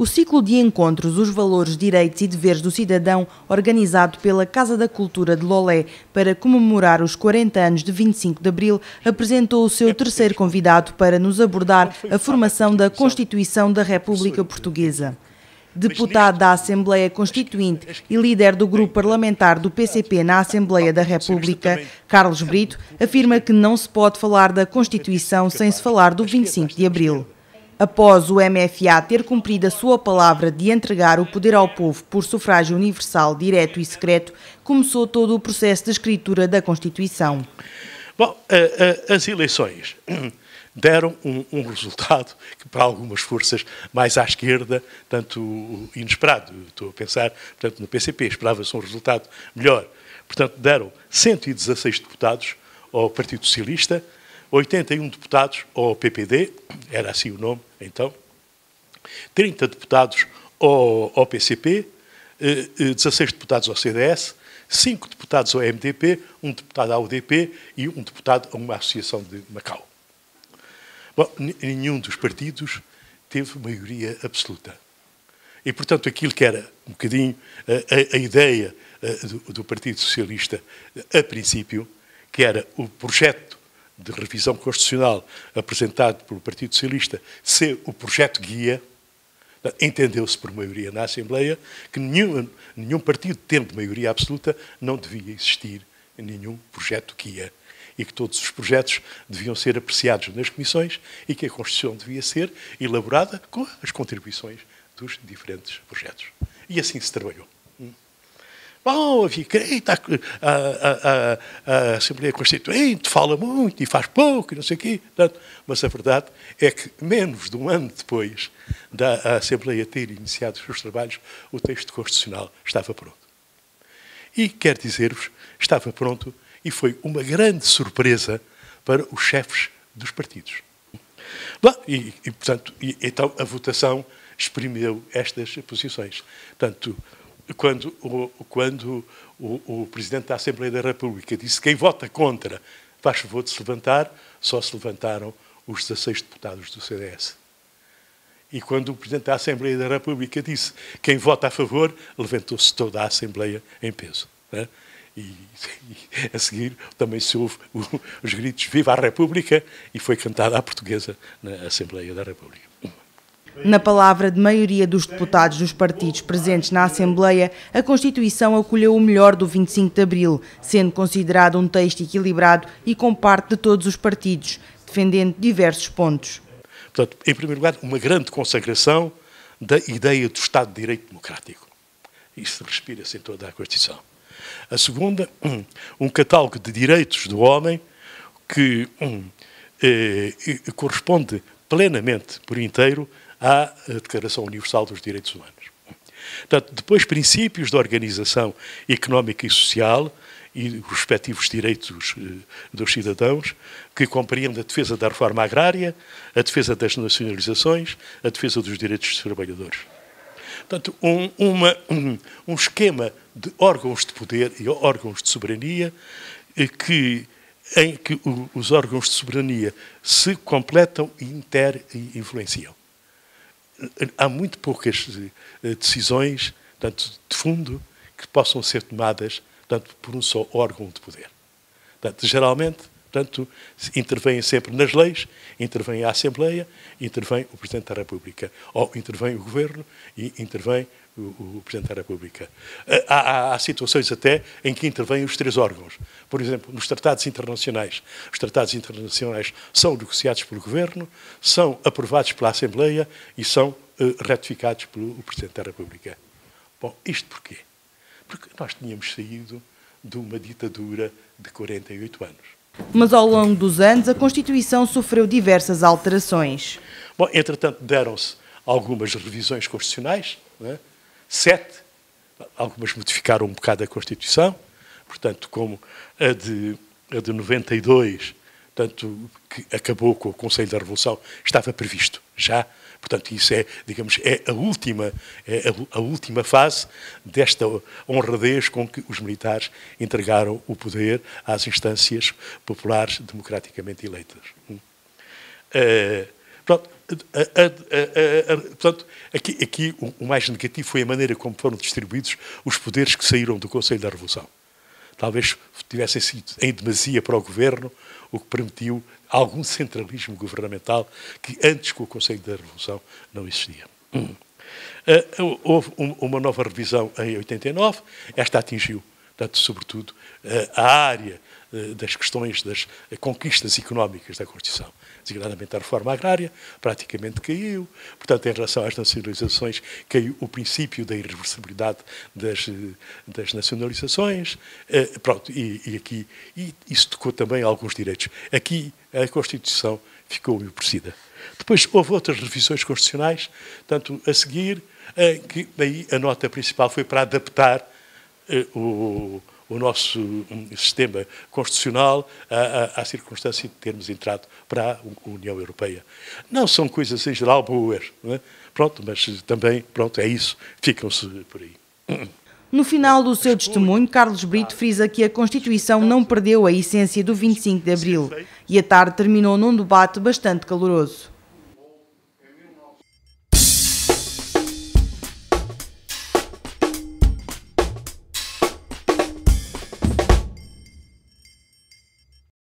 o ciclo de encontros Os Valores, Direitos e Deveres do Cidadão, organizado pela Casa da Cultura de Lolé para comemorar os 40 anos de 25 de Abril, apresentou o seu terceiro convidado para nos abordar a formação da Constituição da República Portuguesa. Deputado da Assembleia Constituinte e líder do grupo parlamentar do PCP na Assembleia da República, Carlos Brito, afirma que não se pode falar da Constituição sem se falar do 25 de Abril. Após o MFA ter cumprido a sua palavra de entregar o poder ao povo por sufrágio universal, direto e secreto, começou todo o processo de escritura da Constituição. Bom, eh, eh, as eleições deram um, um, resultado que, para algumas forças mais à esquerda, tanto inesperado. Estou a pensar, portanto, no PCP, esperava-se um resultado melhor. Portanto, deram 116 deputados ao Partido Socialista, 81 deputados ao PPD, era assim o nome então, 30 eh, eh, deputados ao, ao PCP, 16 deputados ao CDS, 5 deputados ao MDP, um deputado à UDP e um deputado a uma associação de Macau. Bom, nenhum dos partidos teve maioria absoluta. E, portanto, aquilo que era um bocadinho a, eh, a, a ideia do, do Partido Socialista a princípio, que era o projeto de revisão constitucional apresentado pelo Partido Socialista ser o projeto guia, entendeu-se por maioria na Assembleia que nenhum, nenhum partido tendo maioria absoluta não devia existir nenhum projeto guia e que todos os projetos deviam ser apreciados nas comissões e que a Constituição devia ser elaborada com as contribuições dos diferentes projetos. E assim se trabalhou. Bom, eu fiquei tá, a, a, a, Assembleia Constituinte, fala muito e faz pouco, e não sei o quê. Mas a verdade é que, menos de um ano depois da Assembleia ter iniciado os seus trabalhos, o texto constitucional estava pronto. E, quer dizer-vos, estava pronto e foi uma grande surpresa para os chefes dos partidos. Bom, e, e, portanto, e, então a votação exprimeu estas posições. Portanto, quando, o, quando o, o Presidente da Assembleia da República disse que quem vota contra faz favor de se levantar, só se levantaram os 16 deputados do CDS. E quando o Presidente da Assembleia da República disse quem vota a favor, levantou-se toda a Assembleia em peso. Né? E, e, a seguir também se ouve o, os gritos Viva a República e foi cantada à portuguesa na Assembleia da República. Na palavra de maioria dos deputados dos partidos presentes na Assembleia, a Constituição acolheu o melhor do 25 de Abril, sendo considerado um texto equilibrado e com parte de todos os partidos, defendendo diversos pontos. Portanto, em primeiro lugar, uma grande consagração da ideia do Estado de Direito Democrático. Isso respira-se em toda a Constituição. A segunda, hum, um catálogo de direitos do homem que um, eh, corresponde plenamente, por inteiro, à Declaração Universal dos Direitos Humanos. Portanto, depois princípios da organização económica e social e os respectivos direitos eh, dos cidadãos, que compreendem a defesa da reforma agrária, a defesa das nacionalizações, a defesa dos direitos dos trabalhadores. Portanto, um, uma, um, um esquema de órgãos de poder e órgãos de soberania eh, que em que os órgãos de soberania se completam e inter-influenciam há muito poucas eh, decisões tanto de fundo que possam ser tomadas tanto por um só órgão de poder. Portanto, geralmente, Portanto, intervêm sempre nas leis, intervém a Assembleia, intervém o Presidente da República, ou intervém o Governo e intervém o, o Presidente da República. Eh, há, há, há, situações até em que intervêm os três órgãos. Por exemplo, nos tratados internacionais. Os tratados internacionais são negociados pelo Governo, são aprovados pela Assembleia e são uh, ratificados pelo Presidente da República. Bom, isto porquê? Porque nós tínhamos saído de uma ditadura de 48 anos mas ao longo dos anos a Constituição sofreu diversas alterações. Bom, entretanto deram-se algumas revisões constitucionais, né? sete, algumas modificaram um bocado a Constituição, portanto, como a de, a de 92, tanto que acabou com o Conselho da Revolução, estava previsto já Portanto, isso é, digamos, é a última, é a, a, última fase desta honradez com que os militares entregaram o poder às instâncias populares democraticamente eleitas. Hum. Eh, pronto, a, a, portanto, aqui, aqui o, o mais negativo foi a maneira como foram distribuídos os poderes que saíram do Conselho da Revolução talvez tivessem sido em demasia para o governo, o que permitiu algum centralismo governamental que antes com o Conselho da Revolução não existia. Uh, houve um, uma nova revisão em 89, esta atingiu, portanto, sobretudo, uh, a área eh, das questões das conquistas económicas da Constituição. Designadamente a reforma agrária praticamente caiu, portanto, em relação às nacionalizações, caiu o princípio da irreversibilidade das, eh, das nacionalizações, eh, pronto, e, e aqui, e isso tocou também alguns direitos. Aqui, a Constituição ficou empobrecida. Depois houve outras revisões constitucionais, tanto a seguir, que daí a nota principal foi para adaptar o, o nosso sistema constitucional à, à, à circunstância de termos entrado para a União Europeia. Não são coisas em geral boas, não é? Pronto, mas também, pronto, é isso. Ficam-se por aí. No final do seu testemunho, Carlos Brito frisa que a Constituição não perdeu a essência do 25 de Abril e a tarde terminou num debate bastante caloroso.